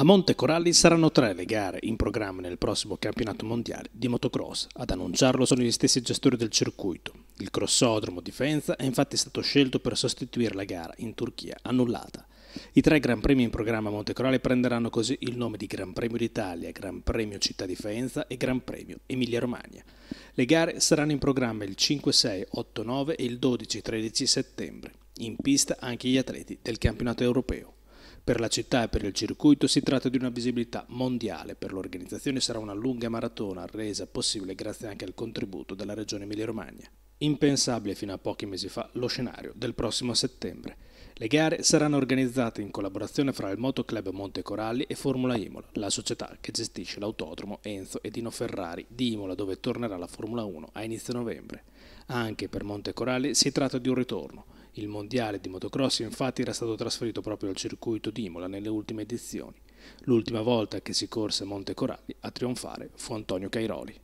A Monte Coralli saranno tre le gare in programma nel prossimo campionato mondiale di motocross. Ad annunciarlo sono gli stessi gestori del circuito. Il crossodromo di Faenza è infatti stato scelto per sostituire la gara in Turchia annullata. I tre Gran Premi in programma a Monte Coralli prenderanno così il nome di Gran Premio d'Italia, Gran Premio Città di Faenza e Gran Premio Emilia-Romagna. Le gare saranno in programma il 5, 6, 8, 9 e il 12, 13 settembre. In pista anche gli atleti del campionato europeo. Per la città e per il circuito si tratta di una visibilità mondiale, per l'organizzazione sarà una lunga maratona resa possibile grazie anche al contributo della Regione Emilia-Romagna. Impensabile fino a pochi mesi fa lo scenario del prossimo settembre. Le gare saranno organizzate in collaborazione fra il Motoclub Monte Coralli e Formula Imola, la società che gestisce l'autodromo Enzo e Dino Ferrari di Imola dove tornerà la Formula 1 a inizio novembre. Anche per Monte Coralli si tratta di un ritorno. Il mondiale di motocross infatti era stato trasferito proprio al circuito di Imola nelle ultime edizioni. L'ultima volta che si corse Monte Coralli a trionfare fu Antonio Cairoli.